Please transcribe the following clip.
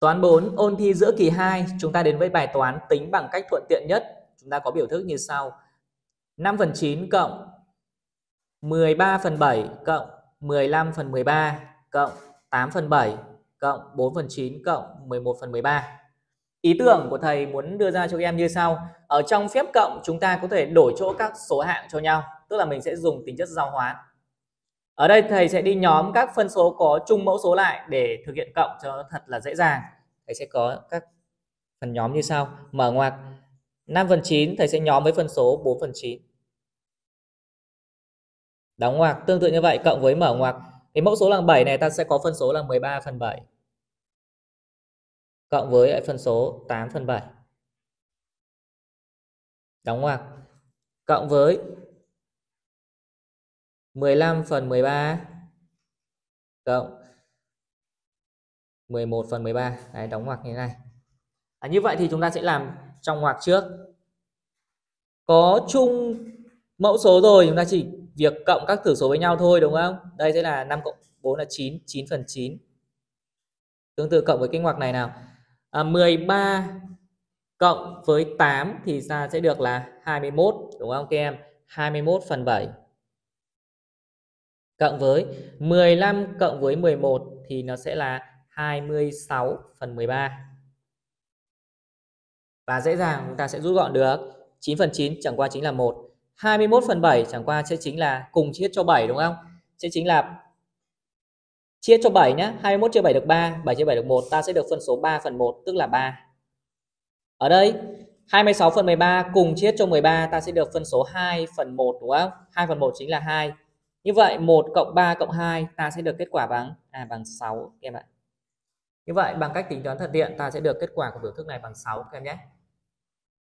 Toán 4, ôn thi giữa kỳ 2, chúng ta đến với bài toán tính bằng cách thuận tiện nhất. Chúng ta có biểu thức như sau. 5 phần 9 cộng 13 phần 7 cộng 15 phần 13 cộng 8 phần 7 cộng 4 phần 9 cộng 11 phần 13. Ý tưởng của thầy muốn đưa ra cho các em như sau. Ở trong phép cộng chúng ta có thể đổi chỗ các số hạng cho nhau. Tức là mình sẽ dùng tính chất giao hóa ở đây thầy sẽ đi nhóm các phân số có chung mẫu số lại để thực hiện cộng cho thật là dễ dàng thầy sẽ có các phần nhóm như sau mở ngoặc 5 phần 9 thầy sẽ nhóm với phân số 4 phần 9 đóng ngoặc tương tự như vậy cộng với mở ngoặc cái mẫu số là 7 này ta sẽ có phân số là 13 phần 7 cộng với phân số 8 phần 7 đóng ngoặc cộng với 15 phần 13 cộng 11 phần 13 Đấy, đóng ngoặc như thế này à, như vậy thì chúng ta sẽ làm trong ngoặc trước có chung mẫu số rồi chúng ta chỉ việc cộng các thử số với nhau thôi đúng không đây sẽ là 5 cộng 4 là 9 9 phần 9 tương tự cộng với cái ngoặc này nào à, 13 cộng với 8 thì ra sẽ được là 21 đúng không các em 21 phần 7 cộng với 15 cộng với 11 thì nó sẽ là 26 phần 13. Và dễ dàng chúng ta sẽ rút gọn được 9 phần 9 chẳng qua chính là 1. 21 phần 7 chẳng qua sẽ chính là cùng chia cho 7 đúng không? Sẽ chính là chia cho 7 nhé. 21 chia 7 được 3, 7 chia 7 được 1. Ta sẽ được phân số 3 phần 1 tức là 3. Ở đây 26 phần 13 cùng chia cho 13 ta sẽ được phân số 2 phần 1 đúng không? 2 phần 1 chính là 2. Như vậy 1 cộng 3 cộng 2 ta sẽ được kết quả bằng à bằng 6 các em ạ. Như vậy bằng cách tính toán thuận tiện ta sẽ được kết quả của biểu thức này bằng 6 các em nhé.